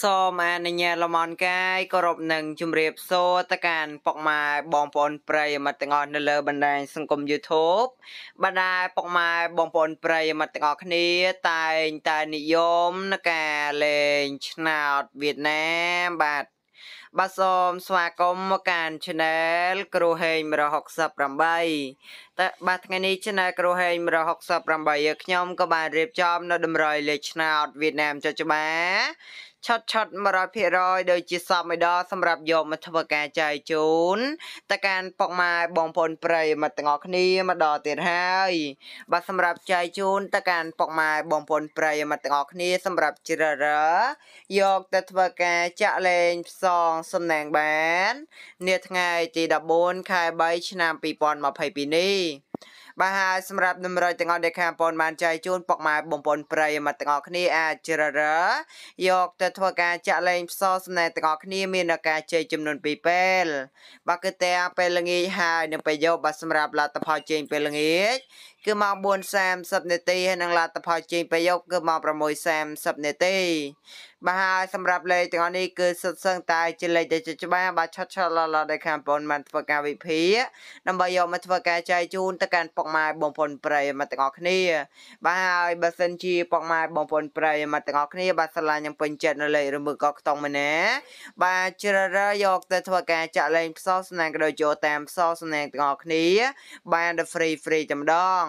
សមអនុញ្ញាតលំអនកាយគោរពនឹងជំរាបសួរទៅកាន់ពុកម៉ែបងប្អូនប្រិយមិត្តទាំងអស់នៅលើបណ្ដាញសង្គម YouTube បណ្ដាពុកម៉ែបងប្អូនប្រិយមិត្តទាំងអស់គ្នាតែងតែនិយមនឹងការលេងឆ្នោតវៀតណាមបាទបាទសូមស្វាគមន៍មកកាន់ Channel គ្រូហេង168តើបាទថ្ងៃនេះ Channel គ្រូហេង168ខ្ញុំក៏បានរៀបចំ នៅដំរីលេខឆ្នោតវៀតណាមចុចច្បារឆុតឆុត100%ដូចជាសពមួយដលសម្រាប់យកមកធ្វើការចាយជូនតកានពុកម៉ែបងប្អូនប្រិយមិត្តទាំងអស់គ្នាមកដល់ទៀតហើយបាទសម្រាប់ចាយជូនតកានពុកម៉ែបងប្អូនប្រិយមិត្តទាំងអស់គ្នាសម្រាប់ជ្រើសរើសយកទៅធ្វើការចាក់លេងផ្សងសំណាងបាន នាថ្ងៃទី14ខែ3ឆ្នាំ2022នេះបាទហើយសម្រាប់នំរ៉ុចទាំងអស់ដែលខាងប៉ុនបានចែកជូនពុកម៉ែបងប្អូនប្រិយមិត្តទាំងអស់គ្នាអាចជ្រើសរើសយកទៅធ្វើការចាក់លេងផ្សោសំណែទាំងអស់គ្នាមានការជ័យចំនួន2ពេលបាទគឺតែពេលល្ងាចហើយនិងពេលយប់បាទសម្រាប់លទ្ធផលជើងពេលល្ងាចគឺម៉ោង4:30នាទីហើយនឹងលទ្ធផលចេញពេលយប់គឺម៉ោង6:30នាទី បាទហើយសម្រាប់លេខទាំងនេះគឺសុទ្ធសឹងតែជាលេខដែលច្បាស់បាទឆុតឆុតឡឡដែលខាងបងបានធ្វើការវិភាគដើម្បីយកមកធ្វើការចែកជូនទៅកាន់ពុកម៉ែបងប្អូនប្រិយមិត្តទាំងអស់គ្នាបាទហើយបើសិនជាពុកម៉ែបងប្អូនប្រិយមិត្តទាំងអស់គ្នាបាទឆ្លាញ់នឹងពេញចិត្តនៅលេខឬមួយក៏ខ្ទង់មួយណាបាទជ្រើសរើសយកទៅធ្វើការចាក់លេងផ្សោស្នាងក៏ដូចយកតាមផ្សោស្នាងទាំងអស់គ្នាបានដល់ free free តែម្ដង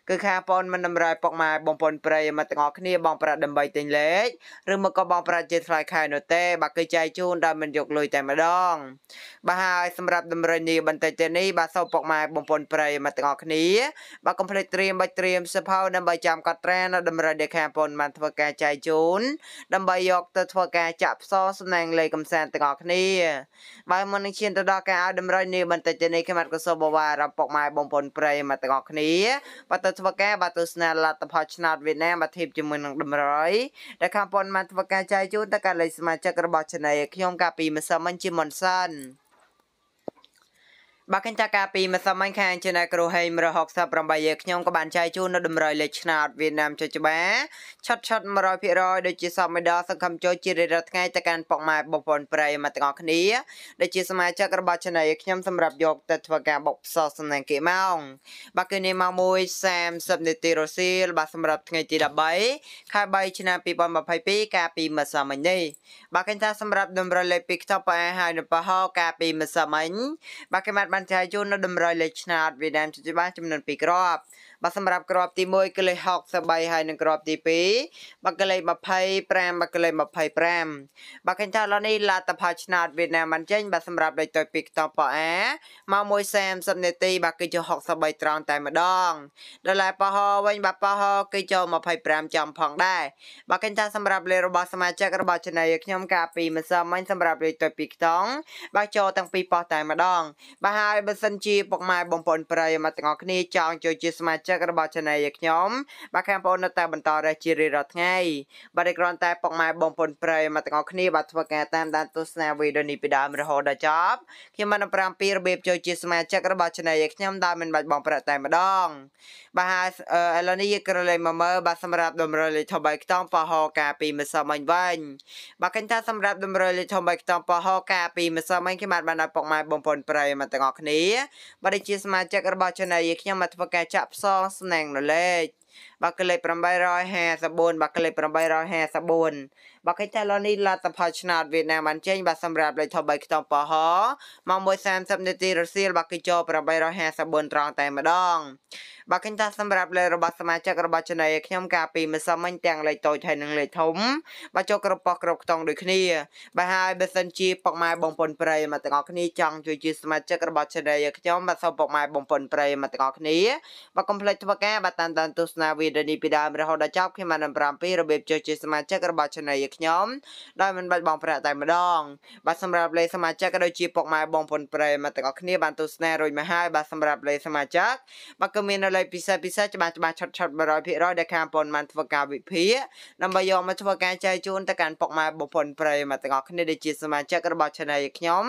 គឺខាប៉ុនមិនតម្រូវពុកម៉ែបងប្អូនប្រិយមិត្តទាំងអស់គ្នាបងប្រាក់ដើម្បីទិញលេខឬមកក៏បងប្រាក់ជាថ្លៃខែនោះទេ បាទគឺចែកជូនដោយមិនយកលុយតែម្ដងបាទហើយសម្រាប់តម្រុយនេះបន្តិចទៅនេះបាទសូមពុកម៉ែបងប្អូនប្រិយមិត្តទាំងអស់គ្នាបាទកុំភ្លេចត្រៀមបាច់ត្រៀមសៀវភៅដើម្បីចាំកត់ត្រានៅតម្រុយដែលខាប៉ុនបានធ្វើការចែកជូនដើម្បីយកទៅធ្វើការចាក់ផ្សោសំណាងលេខកំសាន្តទាំងអស់គ្នាបើមុននឹងឈានទៅដល់ការឲ្យតម្រុយនេះបន្តិចទៅនេះខ្ញុំបាទក៏សូមបវររបស់ពុកម៉ែបងប្អូនប្រិយមិត្តទាំងអស់គ្នាបាទទៅស្វការបាទទស្សនាលទ្ធផលឆ្នោតវៀតណាមបាទធៀបជាមួយនឹងតម្រុយដែលខំប៉ុនបានធ្វើការចែកជូនទៅកាន់លេខសមាជិករបស់ឆានែលខ្ញុំកាលពីម្សិលមិញជាមុនសិនបើគិតថាកាលពីម្សិលមិញខាងជាអ្នកគ្រូហេង168យើខ្ញុំក៏បានចែកជូននៅតម្រុយលេខឆ្នោតវៀតណាមចុចច្បារឆុតឆុត100%ដូចជាសពមេដាសង្ឃឹមចូលជារៀងរាល់ថ្ងៃទៅកាន់ប៉ុកម៉ែបងប្អូនប្រិយមិត្តទាំងអស់គ្នាដែលជាសមាជិករបស់ Channel ខ្ញុំសម្រាប់យកទៅធ្វើការបុកផ្សោសំណាងគេម៉ោងបាទគឺនេះម៉ោង1:30នាទីរសៀលបាទសម្រាប់ថ្ងៃទី13ខែ3ឆ្នាំ2022កាលពីម្សិលមិញនេះបាទគិតថាសម្រាប់តម្រុយលេខ2ខ្ទប់ប៉ែហើយនៅប៉ហោកាលពីម្សិលមិញបាទគេបានបញ្ហាយន្តនៅតម្រូវលេខឆ្នោតវៀតណាមជាច្បាស់ចំនួន2គ្រាប់បាទសម្រាប់ក្របទី1គឺលេខ63ហើយនិងក្របទី2បាទគឺលេខ25បាទគឺលេខ25បាទឃើញថាឥឡូវនេះលទ្ធផលឆ្នោតវៀតណាមបានចេញបាទសម្រាប់លេខតូចពីខ្ទង់ប៉អាមក1:30នាទី បាទគឺជា63ត្រង់តែម្ដងដល់ឡែប៉ហវិញបាទប៉ហគឺចូល25ចំផងដែរបាទឃើញថាសម្រាប់លេខរបស់សមាជិករបស់ចំណីខ្ញុំកាលពីម្សិលមិញសម្រាប់លេខតូចពីខ្ទង់បាទចូលទាំងពីរប៉ោះតែម្ដងបាទហើយបើសិនជាពុកម៉ែបងប្អូនប្រិយមិត្តទាំងអស់គ្នាចង់ចូលជាសមាជិកជិករបស់ Channel យើងខ្ញុំបាទខាងបងប្អូននៅតែបន្តរះជារៀងរាល់ថ្ងៃបាទគ្រាន់តែពុកម៉ែបងប្អូនប្រិយមិត្តទាំងអស់គ្នាបាទធ្វើការតាមដានទស្សនាវីដេអូនេះពីដើមរហូតដល់ចប់ខ្ញុំបាន7របៀបចូលជាសមាជិករបស់ Channel យើងខ្ញុំដោយមិនបាច់បងប្រាក់តែម្ដងបាទហើយឥឡូវនេះយើងក្រឡេកមកមើលបាទសម្រាប់តម្រុយលេខធំ3ខ្ទង់ប៉ហកាពីម្សិលមិញវិញបាទគិតថាសម្រាប់តម្រុយលេខធំ3ខ្ទង់ប៉ហកាពីម្សិលមិញគេបានបានឲ្យពុកម៉ែបងប្អូនប្រិយមិត្តទាំងអស់គ្នាបាទជាសមាជិករបស់ Channel យើងខ្ញុំមកធ្វើការចាក់ផ្សោស្នងរលេចបើគីលេខ854បើគីលេខ854បើគេតែឡនេះលទ្ធផលឆ្នោតវៀតណាមបានចេញបាទសម្រាប់លេខធំ3ខ្ទង់ពហម៉ោង1:30នាទីរសៀលបើគេចូល854ត្រង់តែម្ដងបើគេតែសម្រាប់លេខរបស់សមាជិករបស់ចំណីខ្ញុំកាលពីម្សិលមិញទាំងលេខតូចហើយនិងលេខធំបើចូលគ្រប់ប៉ុស្តិ៍គ្រប់ខ្ទង់ដូចគ្នាបើហើយបើសិនជាពុកម៉ែបងប្អូនប្រិយមកទាំងអស់គ្នាចង់ជួយជាសមាជិករបស់ចំណីខ្ញុំបាទសូមពុកម៉ែបងប្អូនប្រិយមកទាំងអស់គ្នាបើកុំភ្លេចធ្វើការបាទតាមដានទស្សនាវីដេអូដូចនេះពីដើមរហូតដល់ចប់ខ្ញុំបាន7របៀបចុះជាសមាជិករបស់ Channel ខ្ញុំដោយមិនបាច់បង់ប្រាក់តែម្ដងបាទសម្រាប់លេខសមាជិកក៏ដូចជាពុកម៉ែបងប្អូនប្រិយមិត្តទាំងអស់គ្នាបានទស្សនារួចមកហើយបាទសម្រាប់លេខសមាជិកបាទក៏មានលេខពិសេសពិសេសច្បាស់ច្បាស់ឆុតឆុត100%ដែលខាងប៉ុនបានធ្វើការវិភាគដើម្បីយកមកធ្វើការចែកជូនទៅកាន់ពុកម៉ែបងប្អូនប្រិយមិត្តទាំងអស់គ្នាដែលជាសមាជិករបស់ Channel ខ្ញុំ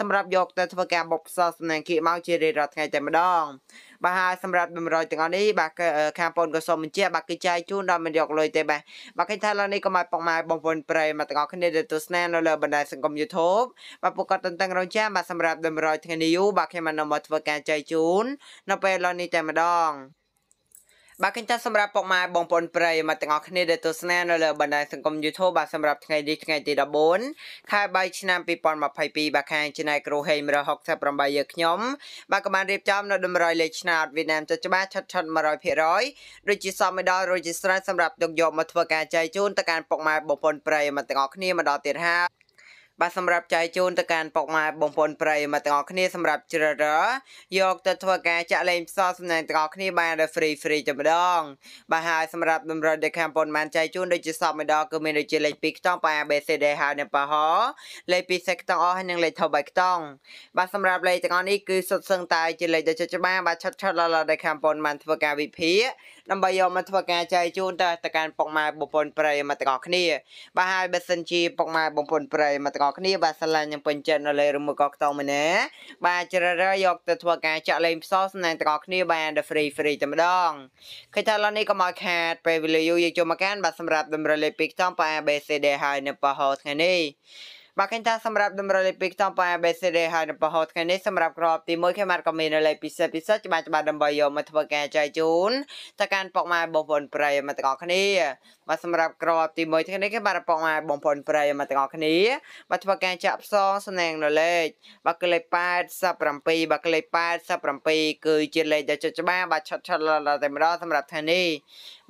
សម្រាប់យកទៅធ្វើការបុកផ្សោតសំណាងគីមកជារៀងរាល់ថ្ងៃតែម្ដងបាទហើយសម្រាប់បំរយទាំងអស់នេះបាទខាងបងក៏សូមបញ្ជាក់បាទគឺចាយជូនដល់មិនយកលុយទេបាទបាទឃើញថាឡើយនេះក៏មកប៉ុកម៉ែបងប្អូនប្រិយមិត្តទាំងអស់គ្នាដែលទស្សនានៅលើបណ្ដាញសង្គម YouTube បាទពួកគាត់តន្ទឹងរង់ចាំបាទសម្រាប់បំរយថ្ងៃនេះយូបាទខ្ញុំបាននាំមកធ្វើការចាយជូននៅពេលឡើយនេះតែម្ដងបាទគិតថាសម្រាប់ពុកម៉ែបងប្អូនប្រិយមិត្តទាំងអស់គ្នាដែលទស្សនានៅលើបណ្ដាញសង្គម YouTube បាទសម្រាប់ថ្ងៃនេះថ្ងៃទី14ខែ3ឆ្នាំ2022បាទខាងច្នៃគ្រូហេម168យើខ្ញុំបាទក៏បានរៀបចំនៅតម្រុយលេខឆ្នាំអត់វៀតណាមចុចច្បាស់ឆុតឆុត100%ដូចជាសមឲ្យដល់រួចជាស្រេចសម្រាប់ទុកយកមកធ្វើការចែកជូនទៅកាន់ពុកម៉ែបងប្អូនប្រិយមិត្តទាំងអស់គ្នាមកដល់ទៀតហើយបាទសម្រាប់ចែកជូនទៅកាន់ពុកម៉ែបងប្អូនប្រិយមិត្តទាំងអស់គ្នាសម្រាប់ជ្រើសរើសយកទៅធ្វើការចាក់លេងផ្សល់សំណែនទាំងអស់គ្នាបានដល់ free free តែម្ដងបាទហើយសម្រាប់តម្រូវដែលខាងប៉ុនបានចែកជូនដូចជាសពមួយដងគឺមានដូចជាលេខ2ខ្ទង់ប៉ា ABCD ហើយនៅប៉ហលេខ2សេខ្ទង់អស់ហើយនិងលេខថប3ខ្ទង់បាទសម្រាប់លេខទាំងអស់នេះគឺសុទ្ធសឹងតែជាលេខដែលចិត្តច្បាស់បាទឆិតឆិតឡឡដែលខាងប៉ុនបានធ្វើការវិភាគដើម្បីយកមកធ្វើការចែកជូនទៅទៅកាន់ពុកម៉ែបងប្អូនប្រិយមិត្តទាំងអស់គ្នាបាទហើយបើសិនជាពុកម៉ែបងប្អូនប្រិយមិត្តទាំងអស់គ្នាបាទស្រឡាញ់និងពេញចិត្តនៅលើរមូកខ្ទង់មួយណាបាទជ្រើសរើសយកទៅធ្វើការចាក់លេងផ្សោតស្នែងទាំងអស់គ្នាបាន the free free តែម្ដងឃើញថាឡើយនេះក៏មកខាតពេលវេលាយូរយើងចូលមកកានបាទសម្រាប់តម្រូវលេខពីខ្ទង់ប៉ា ABCD ហើយនៅប៉ហោថ្ងៃនេះបាទឃើញថាសម្រាប់តម្រូវលេខ2ខ្ទង់ប៉ែ ABCD ហើយនៅប្រហូតថ្ងៃនេះសម្រាប់ក្របទី1ខ្ញុំបាទក៏មានលេខពិសេសពិសេសច្បាស់ច្បាស់ដើម្បីយកមកធ្វើការចែកជូនទៅកាន់ពុកម៉ែបងប្អូនប្រិយមិត្តទាំងអស់គ្នាបាទសម្រាប់ក្របទី1ថ្ងៃនេះគេបាទពុកម៉ែបងប្អូនប្រិយមិត្តទាំងអស់គ្នាបាទធ្វើការចាក់ផ្សងសំណាងនៅលេខបាទគឺលេខ87បាទគឺលេខ87គឺជាលេខដែលចុចច្បាស់បាទឆុតឆុតតែម្ដងសម្រាប់ថ្ងៃនេះ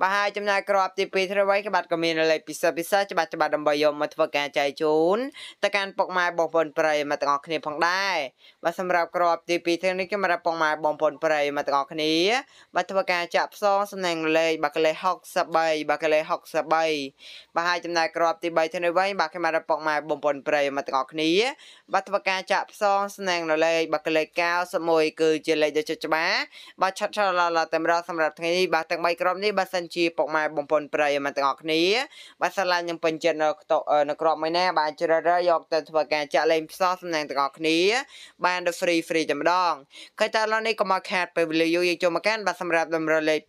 បាទហើយចំណាយក្របទី2 3គេបាទក៏មានលេខពិសេសពិសេសច្បាស់ច្បាស់ដើម្បីយកមកធ្វើការចែកជូនទៅកាន់ពុកម៉ែបងប្អូនប្រិយមិត្តទាំងអស់គ្នាផងដែរបាទសម្រាប់ក្របទី2ថ្ងៃនេះខ្ញុំរាប់ពុកម៉ែបងប្អូនប្រិយមិត្តទាំងអស់គ្នាបាទធ្វើការ ចាក់ផ្សងសំណាងលេខបាទកលេស63បាទកលេស63បាទហើយចំណាយក្របទី3ថ្ងៃនេះវិញបាទខ្ញុំរាប់ពុកម៉ែបងប្អូនប្រិយមិត្តទាំងអស់គ្នាបាទធ្វើការចាក់ផ្សងសំណាងលេខបាទកលេស91គឺជាលេខដ៏ច្បាស់បាទឆាត់ឆាឡាឡាតែម្ដងសម្រាប់ថ្ងៃនេះបាទទាំង3ក្របនេះបាទសិនជាពុកម៉ែបងប្អូនប្រិយមិត្តទាំងអស់គ្នាបាទស្រឡាញ់នឹងពេញចិត្តនៅនៅក្របមួយណាបាទជ្រើសរើសយកទៅធ្វើការចាក់លេងផ្សោះសំណាងទាំងអស់គ្នា បានដល់ free free តែម្ដងឃើញតើឡងនេះក៏មកខាតពេលវេលាយូរយើងចូលមកកាន់បាទសម្រាប់តម្រូវលេខ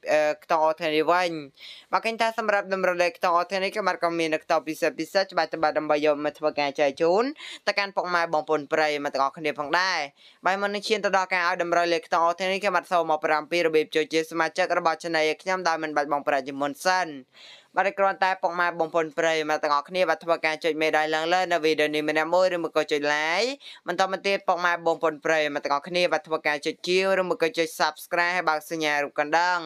ខ្ទង់អូថេនេះវិញបាទឃើញថាសម្រាប់តម្រូវលេខខ្ទង់អូថេនេះក៏បាទក៏មានខ្ទង់ពិសេសពិសេសច្បាស់ច្បាស់ដើម្បីយកមកធ្វើការចែកជូនទៅកាន់ពុកម៉ែបងប្អូនប្រិយមកទាំងអស់គ្នាផងដែរបាទមុននឹងឈានទៅដល់ការឲ្យតម្រូវលេខខ្ទង់អូថេនេះក៏បាទសូមមក7របៀបចូលជាសមាជិករបស់ឆានែលខ្ញុំដោយមិនបាច់បងប្រាក់ជាមុនសិនបាទគ្រាន់តែពុកម៉ែបងប្អូនប្រិយមិត្តទាំងអស់គ្នាបាទធ្វើការចុចមេដៃឡើងលើនៅវីដេអូនេះម្នាក់មួយឬមកក៏ចុច like បន្តមកទៀតពុកម៉ែបងប្អូនប្រិយមិត្តទាំងអស់គ្នាបាទធ្វើការចុចជាវឬមកក៏ចុច subscribe ហើយបើកសញ្ញារូបកណ្ដឹង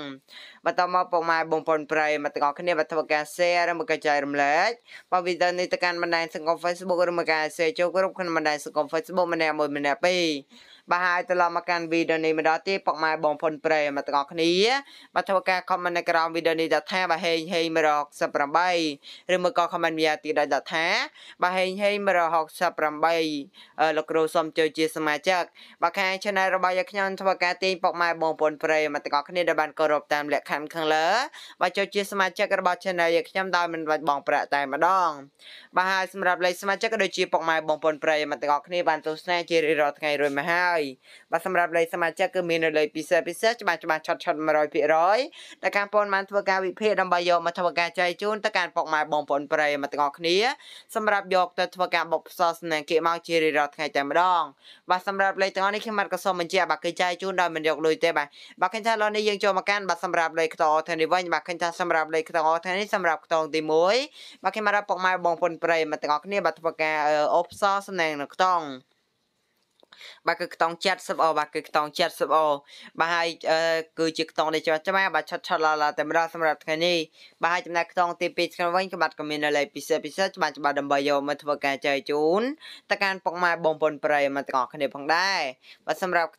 បន្តមកពុកម៉ែបងប្អូនប្រិយមិត្តទាំងអស់គ្នាបាទធ្វើការ share ឬមកក៏ចែករំលែកបាទវីដេអូនេះទៅកាន់បណ្ដាញសង្គម Facebook ឬមកក៏ share ចូលគ្រប់ក្នុងបណ្ដាញសង្គម Facebook ម្នាក់មួយម្នាក់ពីរបាទហើយត្រឡប់មកកាន់វីដេអូនេះម្ដងទៀតពុកម៉ែបងប្អូនប្រិយមិត្តទាំងអស់គ្នាបាទធ្វើការ comment នៅក្រោមវីដេអូនេះថា បាទហេងហេង168ឬមកក៏ comment ម្យ៉ាងទៀតដែរថាបាទហេងហេង168លោកគ្រូសូមចូលជា សមាជិកបាទខាង channel របស់យើងខ្ញុំធ្វើការទាញពុកម៉ែបងប្អូនប្រិយមិត្តទាំងអស់គ្នាដែលបានគោរពតាមលក្ខខណ្ឌខាងលើបាទចូលជាសមាជិករបស់ channel យើងខ្ញុំដោយមិនបាច់បងប្រាក់តែម្ដងបាទហើយសម្រាប់លេខសមាជិកក៏ដូចជាពុកម៉ែបងប្អូនប្រិយមិត្តទាំងអស់គ្នាបានទស្សនាជារៀងរាល់ថ្ងៃរួចមកហើយហើយបាទសម្រាប់លេខសមាជិកគឺមាននៅលេខពិសេសពិសេសច្បាស់ច្បាស់ឆុតឆុត100%ដែលការប៉ុនបានធ្វើការវិភាគដើម្បីយកមកធ្វើការចែកជូនទៅកាន់ពុកម៉ែបងប្អូនប្រិយមិត្តទាំងអស់គ្នាសម្រាប់យកទៅធ្វើការបុកផ្សោតនឹងគេមកជារៀងរាល់ថ្ងៃតែម្ដងបាទសម្រាប់លេខទាំងអស់នេះខ្ញុំបាទក៏សូមបញ្ជាក់បាទគឺចែកជូនដោយមិនយកលុយទេបាទបាទឃើញថាឡនេះយើងចូលមកកាន់បាទសម្រាប់លេខខ្ទអធាននេះវិញបាទឃើញថាសម្រាប់លេខខ្ទអធាននេះសម្រាប់ខ្ទងទី1បាទខ្ញុំបាទពុកម៉ែបងប្អូនប្រិយមិត្តទាំងអស់គ្នាបាទធ្វើការអបផ្សោតនឹងខ្ទងបាទគឺខ្ទង់70អូបាទគឺខ្ទង់70អូបាទហើយគឺជាខ្ទង់ដែលច្បាស់ច្បាស់បាទឆាត់ឆាត់ឡាឡាតែម្ដងសម្រាប់ថ្ងៃនេះបាទហើយចំណែកខ្ទង់ទី2ឆ្នាំវិញក៏បាទក៏មាននៅលេខពិសេសពិសេសច្បាស់ច្បាស់ដើម្បីយកមកធ្វើការចែកជូនទៅកាន់ពុកម៉ែបងប្អូនប្រិយមិត្តទាំងអស់គ្នា ផងដែរបាទសម្រាប់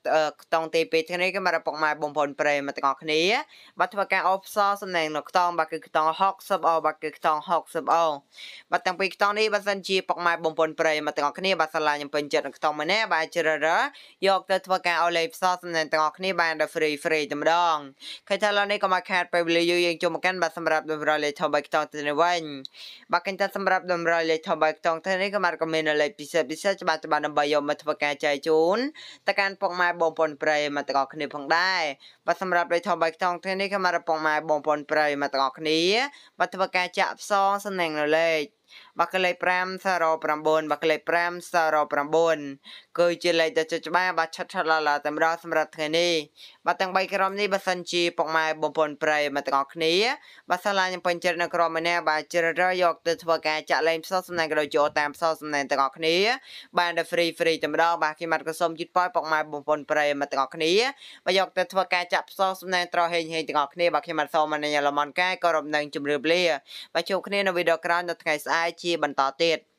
ខ្ទង់ទី2ថ្ងៃនេះក៏មកពុកម៉ែបងប្អូនប្រិយមិត្តទាំងអស់គ្នាបាទធ្វើការអូផ្សសំឡេងនៅខ្ទង់បាទគឺខ្ទង់60អូបាទគឺខ្ទង់60អូបាទទាំងពីរខ្ទង់នេះបើសិនជាពុកម៉ែបងប្អូនប្រិយមិត្តទាំងអស់គ្នាបាទឆ្លាញ់ខ្ញុំពេញចិត្តនឹងខ្ទង់មួយណាបាទជ្រើជ្រើសរើសយកទៅធ្វើការឲ្យលេខផ្សោតសំណែនទាំងអស់គ្នាបានដល់ free free តែម្ដងឃើញថាឡើយនេះក៏មកខាតពេលវេលាយូរយើងជុំមកកាន់បាទសម្រាប់តម្រូវលេខថត3ខ្ទង់ទៅនេះវិញបាទគិតថាសម្រាប់តម្រូវលេខថត3ខ្ទង់ទៅនេះក៏មកក៏មានលេខពិសេសពិសេសច្បាស់ច្បាស់ដើម្បីយកមកធ្វើការចែកជូនទៅកាន់ពុកម៉ែបងប្អូនប្រិយមកទាំងអស់គ្នាផងដែរបាទសម្រាប់លេខថត3ខ្ទង់ទៅនេះក៏មកពុកម៉ែបងប្អូនប្រិយមកទាំងអស់គ្នាមកធ្វើការចាក់ផ្សងសំណែនលេខបាក់កលេខ5សរ9បាក់កលេខ5សរ9គឺជាលេខដ៏ចុចច្បាស់បាទឆិតឆាឡាឡាតែម្ដងសម្រាប់ថ្ងៃនេះបាទទាំង3ក្រុមនេះបើសិនជាពុកម៉ែបងប្អូនប្រិយមិត្តទាំងអស់គ្នាបាទសាលាខ្ញុំពេញចិត្តនៅក្រុមម្នាក់បាទជ្រើសរើសយកទៅធ្វើការចាក់លេងផ្សោតសំណាញ់ក៏ដូចចូលតាមផ្សោតសំណាញ់ទាំងអស់គ្នាបានដល់ free free តែម្ដងបាទខ្ញុំមកក៏សូមជូនពរពុកម៉ែបងប្អូនប្រិយមិត្តទាំងអស់គ្នាបាទយកទៅធ្វើការចាក់ផ្សោតសំណាញ់ត្រហេងហេងទាំងអស់គ្នាបាទខ្ញុំមកសូមអនុញ្ញាតលំអរកាយក៏រំដឹងជម្រាបលាបាទជួបគ្នានៅវីដេអូក្រោយនៅថ្ងៃស្អែកជាបន្តទៀត